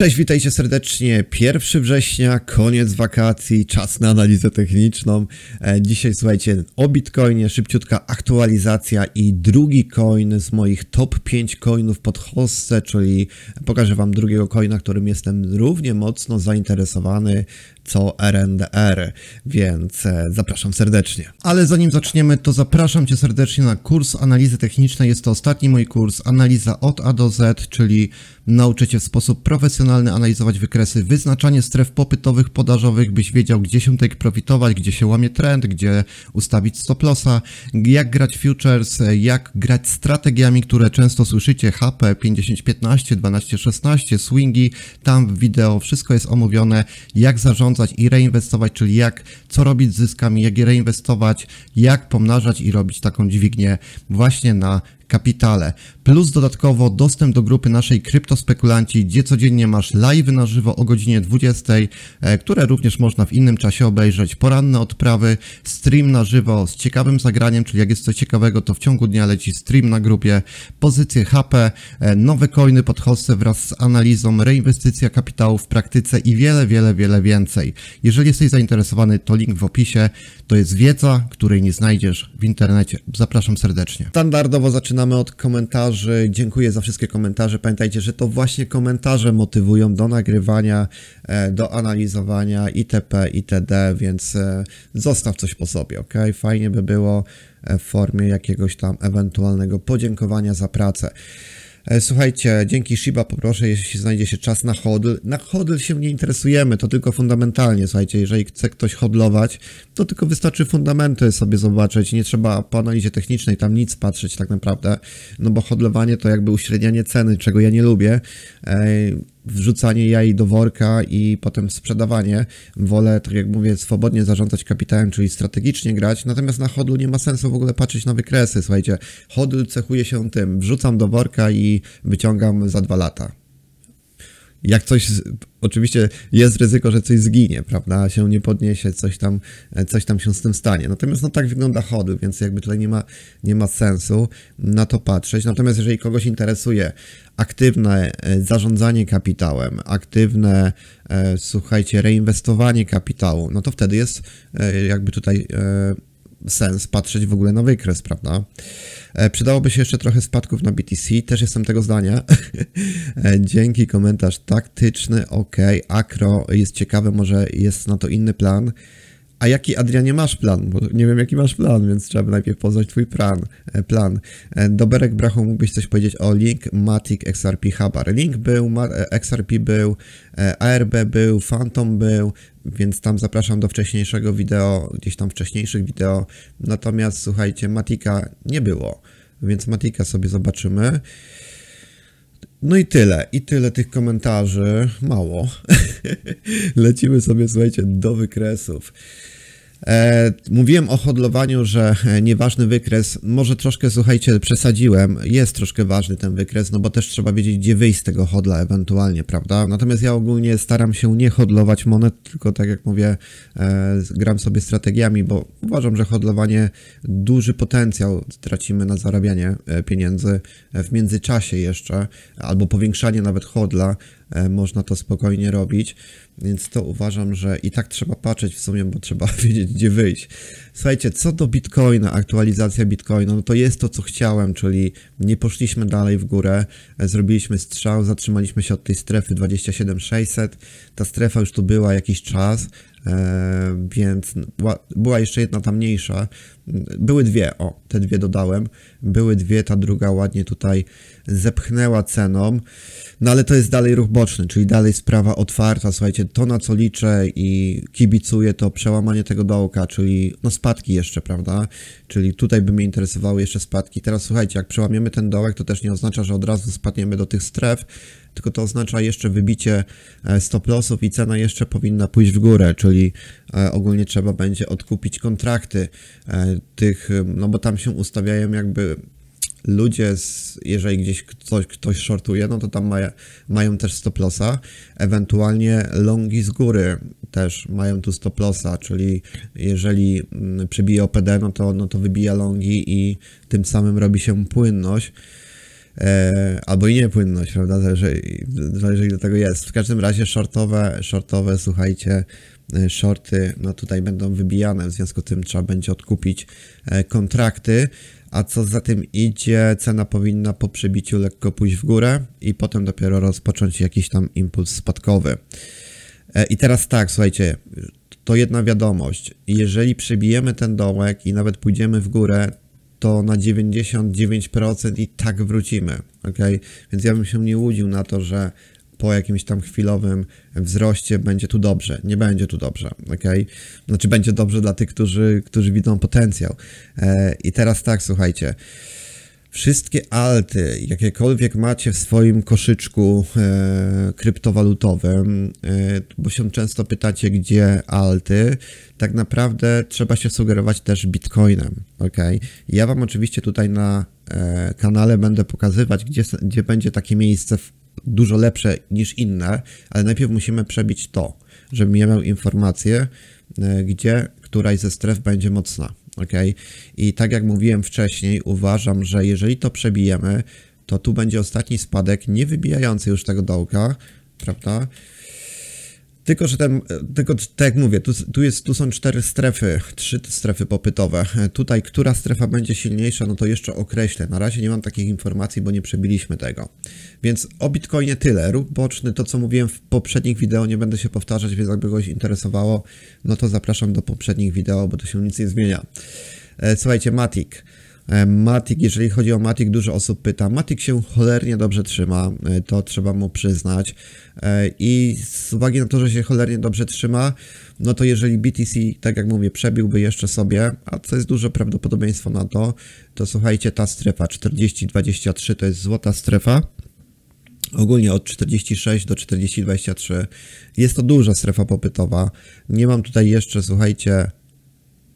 Cześć, witajcie serdecznie. 1 września, koniec wakacji, czas na analizę techniczną. E, dzisiaj słuchajcie o Bitcoinie, szybciutka aktualizacja i drugi coin z moich top 5 coinów pod hostce, czyli pokażę Wam drugiego coina, którym jestem równie mocno zainteresowany co RNDR, więc e, zapraszam serdecznie. Ale zanim zaczniemy, to zapraszam Cię serdecznie na kurs analizy technicznej. Jest to ostatni mój kurs, analiza od A do Z, czyli nauczycie w sposób profesjonalny racjonalny analizować wykresy, wyznaczanie stref popytowych, podażowych, byś wiedział, gdzie się take profitować, gdzie się łamie trend, gdzie ustawić stop lossa, jak grać futures, jak grać strategiami, które często słyszycie, HP 5015, 1216, swingi, tam w wideo wszystko jest omówione, jak zarządzać i reinwestować, czyli jak, co robić z zyskami, jak je reinwestować, jak pomnażać i robić taką dźwignię właśnie na kapitale. Plus dodatkowo dostęp do grupy naszej Kryptospekulanci, gdzie codziennie masz live na żywo o godzinie 20, e, które również można w innym czasie obejrzeć, poranne odprawy, stream na żywo z ciekawym zagraniem, czyli jak jest coś ciekawego, to w ciągu dnia leci stream na grupie, pozycje HP, e, nowe coiny pod hostem wraz z analizą, reinwestycja kapitału w praktyce i wiele, wiele, wiele więcej. Jeżeli jesteś zainteresowany, to link w opisie. To jest wiedza, której nie znajdziesz w internecie. Zapraszam serdecznie. Standardowo zaczynamy zaczynamy od komentarzy. Dziękuję za wszystkie komentarze. Pamiętajcie, że to właśnie komentarze motywują do nagrywania, e, do analizowania itp., itd., więc e, zostaw coś po sobie, ok? Fajnie by było e, w formie jakiegoś tam ewentualnego podziękowania za pracę. E, słuchajcie, dzięki Shiba poproszę, jeśli znajdzie się czas na hodl. Na hodl się nie interesujemy, to tylko fundamentalnie. Słuchajcie, jeżeli chce ktoś hodlować, to tylko wystarczy fundamenty sobie zobaczyć. Nie trzeba po analizie technicznej tam nic patrzeć tak naprawdę, no bo hodlowanie to jakby uśrednianie ceny, czego ja nie lubię. E, wrzucanie jaj do worka i potem sprzedawanie. Wolę, tak jak mówię, swobodnie zarządzać kapitałem, czyli strategicznie grać. Natomiast na hodlu nie ma sensu w ogóle patrzeć na wykresy. Słuchajcie, hodl cechuje się tym, wrzucam do worka i wyciągam za dwa lata jak coś, oczywiście jest ryzyko, że coś zginie, prawda, się nie podniesie, coś tam, e, coś tam się z tym stanie. Natomiast no tak wygląda chody, więc jakby tutaj nie ma, nie ma sensu na to patrzeć. Natomiast jeżeli kogoś interesuje aktywne e, zarządzanie kapitałem, aktywne, e, słuchajcie, reinwestowanie kapitału, no to wtedy jest jakby tutaj sens patrzeć w ogóle na wykres, prawda? E, przydałoby się jeszcze trochę spadków na BTC, też jestem tego zdania. E, dzięki, komentarz taktyczny, ok, akro jest ciekawe, może jest na to inny plan. A jaki Adrianie masz plan? Bo nie wiem jaki masz plan, więc trzeba by najpierw poznać twój plan. E, plan. Doberek Brachu mógłbyś coś powiedzieć o Link, Matic, XRP, Habar. Link był, XRP był, ARB był, Phantom był, więc tam zapraszam do wcześniejszego wideo, gdzieś tam wcześniejszych wideo. Natomiast słuchajcie, Matika nie było, więc Matika sobie zobaczymy. No i tyle, i tyle tych komentarzy. Mało. Lecimy sobie, słuchajcie, do wykresów. E, mówiłem o hodlowaniu, że e, nieważny wykres, może troszkę, słuchajcie, przesadziłem, jest troszkę ważny ten wykres, no bo też trzeba wiedzieć, gdzie wyjść z tego hodla ewentualnie, prawda? Natomiast ja ogólnie staram się nie hodlować monet, tylko tak jak mówię, e, gram sobie strategiami, bo uważam, że hodlowanie duży potencjał tracimy na zarabianie pieniędzy w międzyczasie jeszcze, albo powiększanie nawet hodla, E, można to spokojnie robić, więc to uważam, że i tak trzeba patrzeć w sumie, bo trzeba wiedzieć, gdzie wyjść. Słuchajcie, co do Bitcoina, aktualizacja Bitcoina, no to jest to, co chciałem, czyli nie poszliśmy dalej w górę, e, zrobiliśmy strzał, zatrzymaliśmy się od tej strefy 27600, ta strefa już tu była jakiś czas, E, więc była jeszcze jedna ta mniejsza. Były dwie, o, te dwie dodałem. Były dwie, ta druga ładnie tutaj zepchnęła ceną. No ale to jest dalej ruch boczny, czyli dalej sprawa otwarta. Słuchajcie, to na co liczę i kibicuję to przełamanie tego dołka, czyli no spadki jeszcze, prawda? Czyli tutaj by mnie interesowały jeszcze spadki. Teraz słuchajcie, jak przełamiemy ten dołek, to też nie oznacza, że od razu spadniemy do tych stref, tylko to oznacza jeszcze wybicie e, stop lossów i cena jeszcze powinna pójść w górę, czyli e, ogólnie trzeba będzie odkupić kontrakty e, tych, no bo tam się ustawiają jakby ludzie, z, jeżeli gdzieś ktoś, ktoś shortuje, no to tam ma, mają też stop lossa, ewentualnie longi z góry też mają tu stop lossa, czyli jeżeli przybije OPD, no to, no to wybija longi i tym samym robi się płynność. E, albo i niepłynność, prawda? Zależy, zależy do tego jest. W każdym razie shortowe, shortowe słuchajcie, e, shorty no tutaj będą wybijane, w związku z tym trzeba będzie odkupić e, kontrakty, a co za tym idzie, cena powinna po przebiciu lekko pójść w górę i potem dopiero rozpocząć jakiś tam impuls spadkowy. I teraz tak, słuchajcie, to jedna wiadomość. Jeżeli przebijemy ten dołek i nawet pójdziemy w górę, to na 99% i tak wrócimy, ok? Więc ja bym się nie łudził na to, że po jakimś tam chwilowym wzroście będzie tu dobrze. Nie będzie tu dobrze, ok? Znaczy będzie dobrze dla tych, którzy, którzy widzą potencjał. E, I teraz tak, słuchajcie. Wszystkie alty, jakiekolwiek macie w swoim koszyczku e, kryptowalutowym, e, bo się często pytacie, gdzie alty, tak naprawdę trzeba się sugerować też bitcoinem. ok? Ja Wam oczywiście tutaj na e, kanale będę pokazywać, gdzie, gdzie będzie takie miejsce dużo lepsze niż inne, ale najpierw musimy przebić to, żebym ja miał informację, e, gdzie któraś ze stref będzie mocna. ok? I tak jak mówiłem wcześniej, uważam, że jeżeli to przebijemy, to tu będzie ostatni spadek, nie wybijający już tego dołka, prawda? Tylko, że ten, tylko tak jak mówię, tu, tu, jest, tu są cztery strefy, trzy strefy popytowe. Tutaj, która strefa będzie silniejsza, no to jeszcze określę. Na razie nie mam takich informacji, bo nie przebiliśmy tego. Więc o Bitcoinie tyle. Rób boczny, to co mówiłem w poprzednich wideo, nie będę się powtarzać, więc jakby goś interesowało, no to zapraszam do poprzednich wideo, bo to się nic nie zmienia. E, słuchajcie, Matic. E, Matik, jeżeli chodzi o Matik, dużo osób pyta. Matik się cholernie dobrze trzyma, e, to trzeba mu przyznać. E, I z uwagi na to, że się cholernie dobrze trzyma, no to jeżeli BTC, tak jak mówię, przebiłby jeszcze sobie, a co jest duże prawdopodobieństwo na to, to słuchajcie, ta strefa 40-23 to jest złota strefa. Ogólnie od 46 do 40-23 jest to duża strefa popytowa. Nie mam tutaj jeszcze, słuchajcie,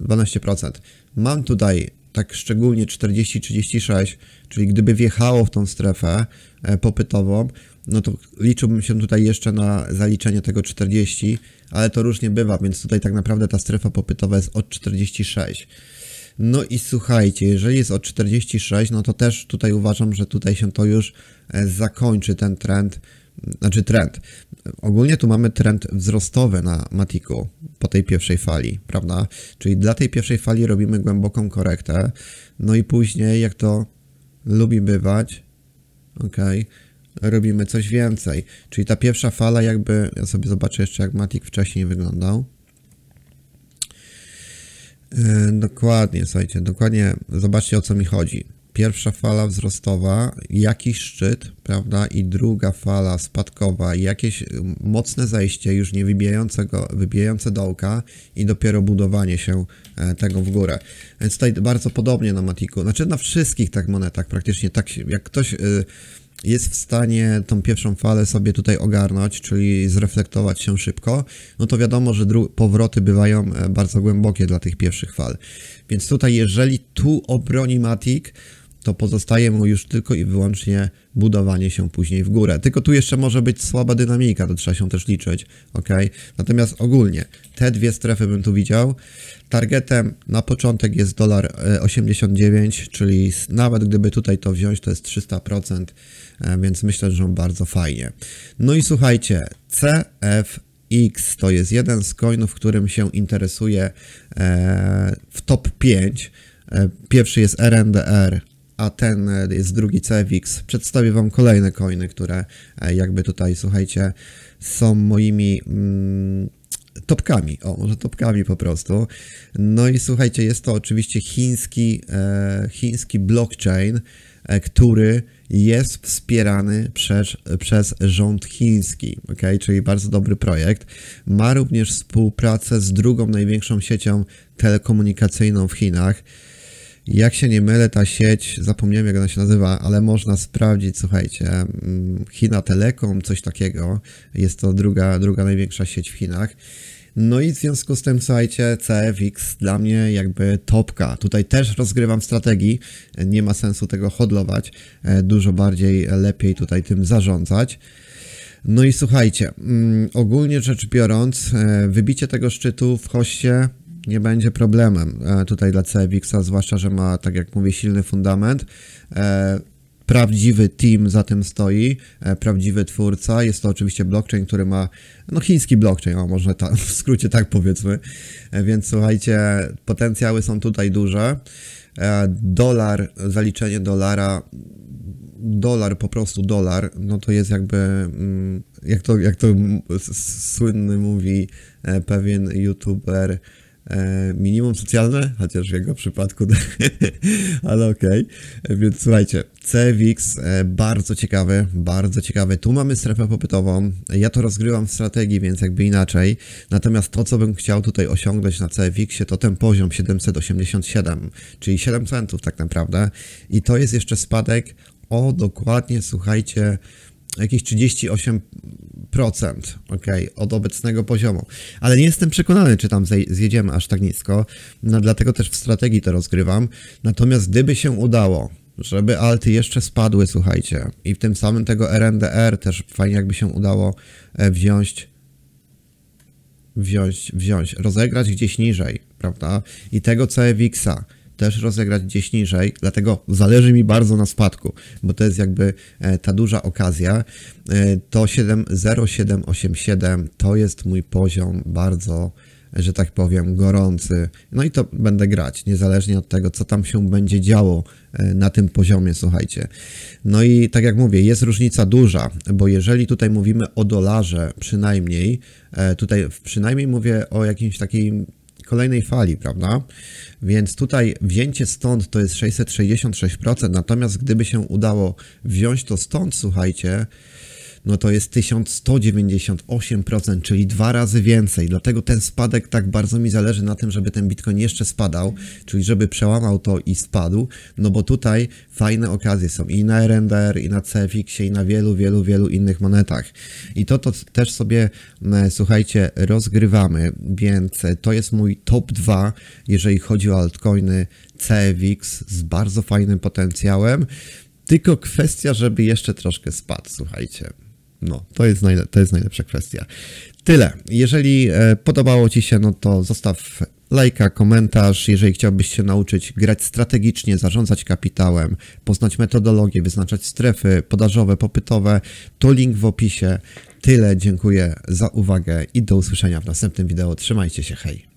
12%. Mam tutaj tak szczególnie 40-36, czyli gdyby wjechało w tą strefę e, popytową, no to liczyłbym się tutaj jeszcze na zaliczenie tego 40, ale to różnie bywa, więc tutaj tak naprawdę ta strefa popytowa jest od 46. No i słuchajcie, jeżeli jest od 46, no to też tutaj uważam, że tutaj się to już e, zakończy ten trend znaczy trend. Ogólnie tu mamy trend wzrostowy na Matiku po tej pierwszej fali, prawda? Czyli dla tej pierwszej fali robimy głęboką korektę, no i później, jak to lubi bywać, ok, robimy coś więcej. Czyli ta pierwsza fala jakby, ja sobie zobaczę jeszcze jak Matik wcześniej wyglądał. E, dokładnie, słuchajcie, dokładnie zobaczcie o co mi chodzi pierwsza fala wzrostowa, jakiś szczyt, prawda, i druga fala spadkowa, jakieś um, mocne zejście, już nie wybijające, go, wybijające dołka i dopiero budowanie się e, tego w górę. Więc tutaj bardzo podobnie na Matiku, znaczy na wszystkich tak monetach praktycznie tak się, jak ktoś... Y, jest w stanie tą pierwszą falę sobie tutaj ogarnąć, czyli zreflektować się szybko, no to wiadomo, że powroty bywają e, bardzo głębokie dla tych pierwszych fal. Więc tutaj, jeżeli tu obroni Matic, to pozostaje mu już tylko i wyłącznie budowanie się później w górę. Tylko tu jeszcze może być słaba dynamika, to trzeba się też liczyć, ok? Natomiast ogólnie te dwie strefy bym tu widział. Targetem na początek jest dolar 89, e, czyli nawet gdyby tutaj to wziąć, to jest 300%, e, więc myślę, że bardzo fajnie. No i słuchajcie, CF X to jest jeden z coinów, którym się interesuje e, w top 5. Pierwszy jest RNDR, a ten e, jest drugi CFX. Przedstawię Wam kolejne coiny, które e, jakby tutaj, słuchajcie, są moimi mm, topkami, o może topkami po prostu. No i słuchajcie, jest to oczywiście chiński, e, chiński blockchain, e, który jest wspierany przez, przez rząd chiński, ok, czyli bardzo dobry projekt. Ma również współpracę z drugą największą siecią telekomunikacyjną w Chinach. Jak się nie mylę, ta sieć, zapomniałem jak ona się nazywa, ale można sprawdzić, słuchajcie, mm, China Telekom, coś takiego, jest to druga, druga największa sieć w Chinach. No i w związku z tym, słuchajcie, CFX dla mnie jakby topka. Tutaj też rozgrywam strategii, nie ma sensu tego hodlować, e, dużo bardziej lepiej tutaj tym zarządzać. No i słuchajcie, mm, ogólnie rzecz biorąc, e, wybicie tego szczytu w hoście nie będzie problemem e, tutaj dla Cewixa, zwłaszcza, że ma, tak jak mówię, silny fundament. E, prawdziwy team za tym stoi, e, prawdziwy twórca. Jest to oczywiście blockchain, który ma, no chiński blockchain, a może ta, w skrócie tak powiedzmy. Więc słuchajcie, potencjały są tutaj duże. Dolar, zaliczenie dolara dolar, po prostu dolar, no to jest jakby, mm, jak to, jak to słynny mówi pewien youtuber, E, minimum socjalne, chociaż w jego przypadku, ale okej. Okay. Więc słuchajcie, CVIX, e, bardzo ciekawy, bardzo ciekawy. Tu mamy strefę popytową, ja to rozgrywam w strategii, więc jakby inaczej. Natomiast to, co bym chciał tutaj osiągnąć na cvix to ten poziom 787, czyli 7 centów tak naprawdę. I to jest jeszcze spadek o dokładnie, słuchajcie, jakieś 38% okay, od obecnego poziomu. Ale nie jestem przekonany, czy tam zjedziemy aż tak nisko, no, dlatego też w strategii to rozgrywam. Natomiast gdyby się udało, żeby alty jeszcze spadły, słuchajcie, i w tym samym tego RNDR też fajnie jakby się udało e, wziąć, wziąć, wziąć, rozegrać gdzieś niżej, prawda? I tego CEWIX-a też rozegrać gdzieś niżej, dlatego zależy mi bardzo na spadku, bo to jest jakby e, ta duża okazja. E, to 7.07.87, to jest mój poziom bardzo że tak powiem, gorący. No i to będę grać, niezależnie od tego, co tam się będzie działo e, na tym poziomie, słuchajcie. No i tak jak mówię, jest różnica duża, bo jeżeli tutaj mówimy o dolarze przynajmniej, tutaj przynajmniej mówię o jakimś takim kolejnej fali, prawda? Więc tutaj wzięcie stąd to jest 666%, natomiast gdyby się udało wziąć to stąd, słuchajcie, no to jest 1198%, czyli dwa razy więcej. Dlatego ten spadek tak bardzo mi zależy na tym, żeby ten Bitcoin jeszcze spadał, czyli żeby przełamał to i spadł, no bo tutaj fajne okazje są i na RNDR, i na cfx i na wielu, wielu, wielu innych monetach. I to, to też sobie, słuchajcie, rozgrywamy, więc to jest mój top 2, jeżeli chodzi o altcoiny CFX z bardzo fajnym potencjałem. Tylko kwestia, żeby jeszcze troszkę spadł, słuchajcie. No, to jest, to jest najlepsza kwestia. Tyle. Jeżeli e, podobało Ci się, no to zostaw lajka, komentarz. Jeżeli chciałbyś się nauczyć grać strategicznie, zarządzać kapitałem, poznać metodologię, wyznaczać strefy podażowe, popytowe, to link w opisie. Tyle. Dziękuję za uwagę i do usłyszenia w następnym wideo. Trzymajcie się. Hej.